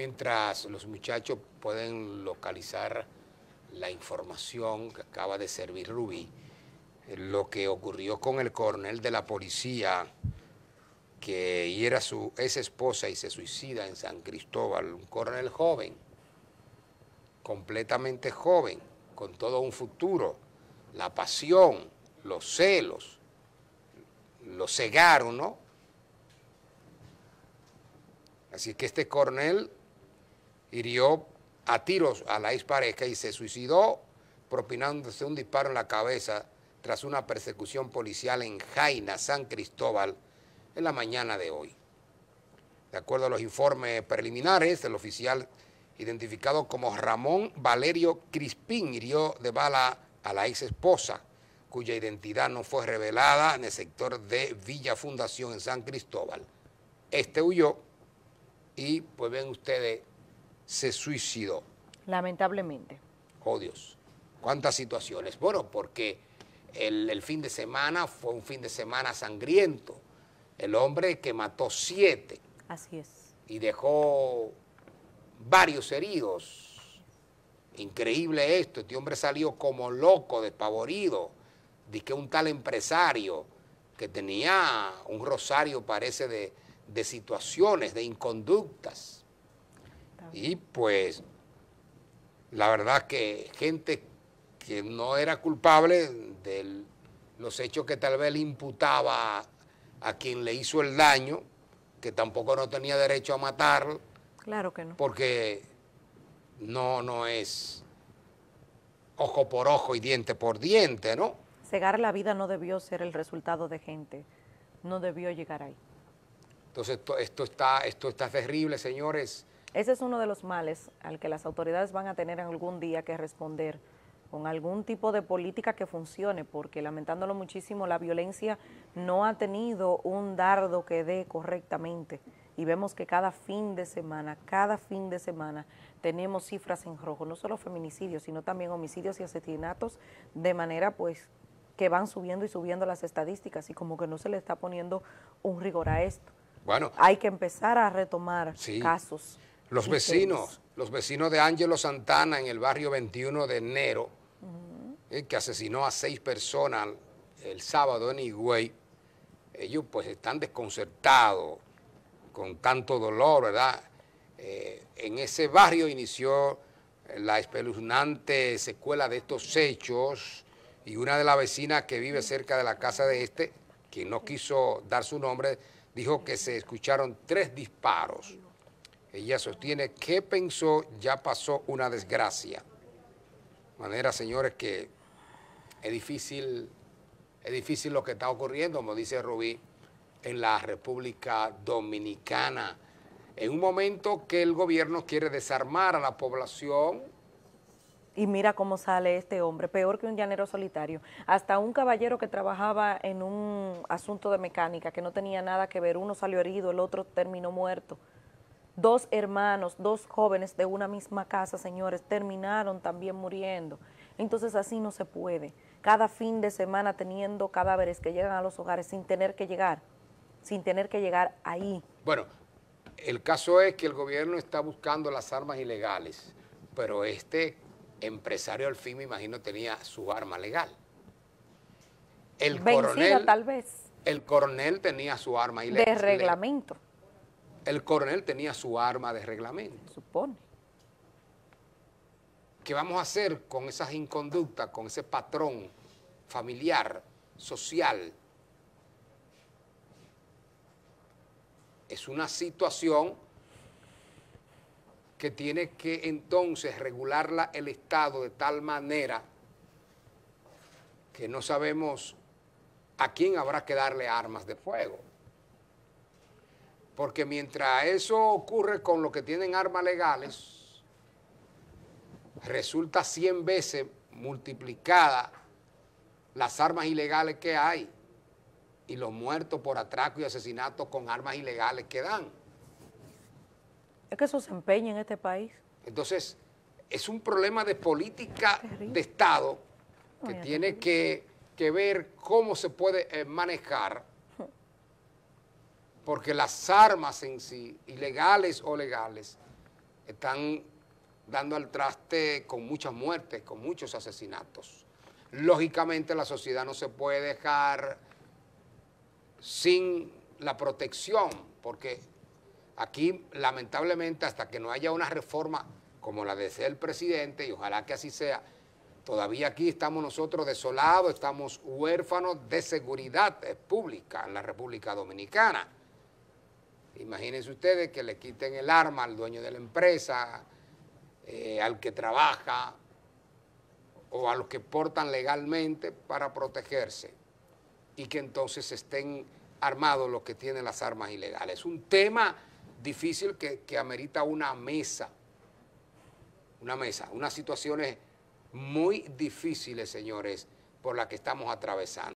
mientras los muchachos pueden localizar la información que acaba de servir Rubí, lo que ocurrió con el coronel de la policía que era su ex esposa y se suicida en San Cristóbal, un coronel joven, completamente joven, con todo un futuro, la pasión, los celos, lo cegaron, ¿no? Así que este coronel hirió a tiros a la expareja y se suicidó propinándose un disparo en la cabeza tras una persecución policial en Jaina, San Cristóbal, en la mañana de hoy. De acuerdo a los informes preliminares, el oficial identificado como Ramón Valerio Crispín hirió de bala a la ex esposa, cuya identidad no fue revelada en el sector de Villa Fundación en San Cristóbal. Este huyó y pues ven ustedes se suicidó. Lamentablemente. Oh Dios, cuántas situaciones. Bueno, porque el, fin de semana fue un fin de semana sangriento. El hombre que mató siete. Así es. Y dejó varios heridos. Increíble esto, este hombre salió como loco, despavorido. Dije que un tal empresario que tenía un rosario, parece, de, de situaciones, de inconductas y pues, la verdad que gente que no era culpable de los hechos que tal vez le imputaba a quien le hizo el daño, que tampoco no tenía derecho a matarlo. Claro que no. Porque no, no es ojo por ojo y diente por diente, ¿no? Cegar la vida no debió ser el resultado de gente, no debió llegar ahí. Entonces esto está, esto está terrible, señores. Ese es uno de los males al que las autoridades van a tener algún día que responder con algún tipo de política que funcione, porque lamentándolo muchísimo, la violencia no ha tenido un dardo que dé correctamente. Y vemos que cada fin de semana, cada fin de semana, tenemos cifras en rojo, no solo feminicidios, sino también homicidios y asesinatos, de manera pues que van subiendo y subiendo las estadísticas y como que no se le está poniendo un rigor a esto. Bueno. Hay que empezar a retomar casos. Los vecinos, los vecinos de Ángelo Santana en el barrio 21 de enero, eh, que asesinó a seis personas el sábado en Higüey, ellos pues están desconcertados con tanto dolor, ¿verdad? Eh, en ese barrio inició la espeluznante secuela de estos hechos y una de las vecinas que vive cerca de la casa de este, quien no quiso dar su nombre, dijo que se escucharon tres disparos. Ella sostiene que pensó ya pasó una desgracia. De manera, señores, que es difícil, es difícil lo que está ocurriendo, como dice Rubí, en la República Dominicana. En un momento que el gobierno quiere desarmar a la población, y mira cómo sale este hombre, peor que un llanero solitario. Hasta un caballero que trabajaba en un asunto de mecánica que no tenía nada que ver, uno salió herido, el otro terminó muerto. Dos hermanos, dos jóvenes de una misma casa, señores, terminaron también muriendo. Entonces así no se puede. Cada fin de semana teniendo cadáveres que llegan a los hogares sin tener que llegar, sin tener que llegar ahí. Bueno, el caso es que el gobierno está buscando las armas ilegales, pero este empresario al fin, me imagino, tenía su arma legal. El coronel, tal vez. El coronel tenía su arma ilegal. De reglamento el coronel tenía su arma de reglamento. Supone. ¿Qué vamos a hacer con esas inconductas, con ese patrón familiar, social? Es una situación que tiene que entonces regularla el Estado de tal manera que no sabemos a quién habrá que darle armas de fuego. Porque mientras eso ocurre con los que tienen armas legales, resulta 100 veces multiplicada las armas ilegales que hay y los muertos por atraco y asesinato con armas ilegales que dan. Es que eso se empeña en este país. Entonces, es un problema de política de Estado que tiene que, ver cómo se puede eh, manejar porque las armas en sí, ilegales o legales, están dando al traste con muchas muertes, con muchos asesinatos. Lógicamente la sociedad no se puede dejar sin la protección, porque aquí lamentablemente hasta que no haya una reforma como la desea el presidente, y ojalá que así sea, todavía aquí estamos nosotros desolados, estamos huérfanos de seguridad eh, pública en la República Dominicana. Imagínense ustedes que le quiten el arma al dueño de la empresa, eh, al que trabaja o a los que portan legalmente para protegerse y que entonces estén armados los que tienen las armas ilegales. Es un tema difícil que, que amerita una mesa, una mesa, unas situaciones muy difíciles, señores, por las que estamos atravesando.